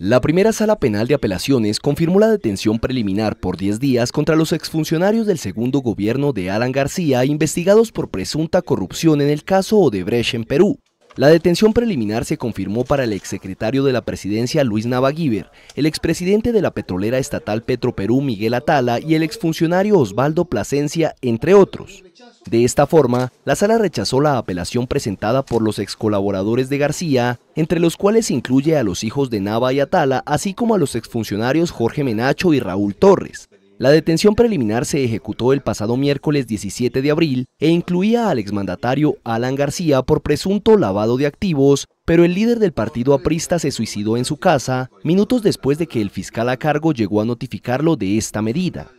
La primera sala penal de apelaciones confirmó la detención preliminar por 10 días contra los exfuncionarios del segundo gobierno de Alan García investigados por presunta corrupción en el caso Odebrecht en Perú. La detención preliminar se confirmó para el exsecretario de la presidencia Luis Navaguíber, el expresidente de la petrolera estatal Petro Perú Miguel Atala y el exfuncionario Osvaldo Plasencia, entre otros. De esta forma, la sala rechazó la apelación presentada por los ex colaboradores de García, entre los cuales incluye a los hijos de Nava y Atala, así como a los exfuncionarios Jorge Menacho y Raúl Torres. La detención preliminar se ejecutó el pasado miércoles 17 de abril e incluía al exmandatario Alan García por presunto lavado de activos, pero el líder del partido aprista se suicidó en su casa minutos después de que el fiscal a cargo llegó a notificarlo de esta medida.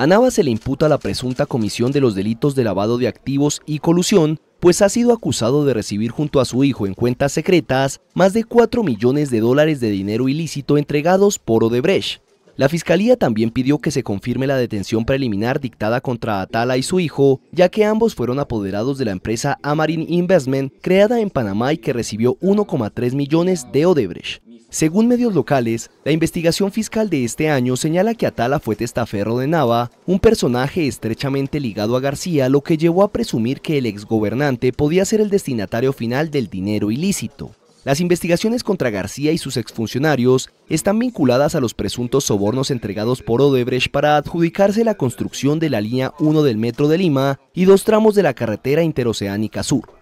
A Nava se le imputa la presunta comisión de los delitos de lavado de activos y colusión, pues ha sido acusado de recibir junto a su hijo en cuentas secretas más de 4 millones de dólares de dinero ilícito entregados por Odebrecht. La fiscalía también pidió que se confirme la detención preliminar dictada contra Atala y su hijo, ya que ambos fueron apoderados de la empresa Amarin Investment, creada en Panamá y que recibió 1,3 millones de Odebrecht. Según medios locales, la investigación fiscal de este año señala que Atala fue testaferro de Nava, un personaje estrechamente ligado a García, lo que llevó a presumir que el exgobernante podía ser el destinatario final del dinero ilícito. Las investigaciones contra García y sus exfuncionarios están vinculadas a los presuntos sobornos entregados por Odebrecht para adjudicarse la construcción de la línea 1 del Metro de Lima y dos tramos de la carretera interoceánica sur.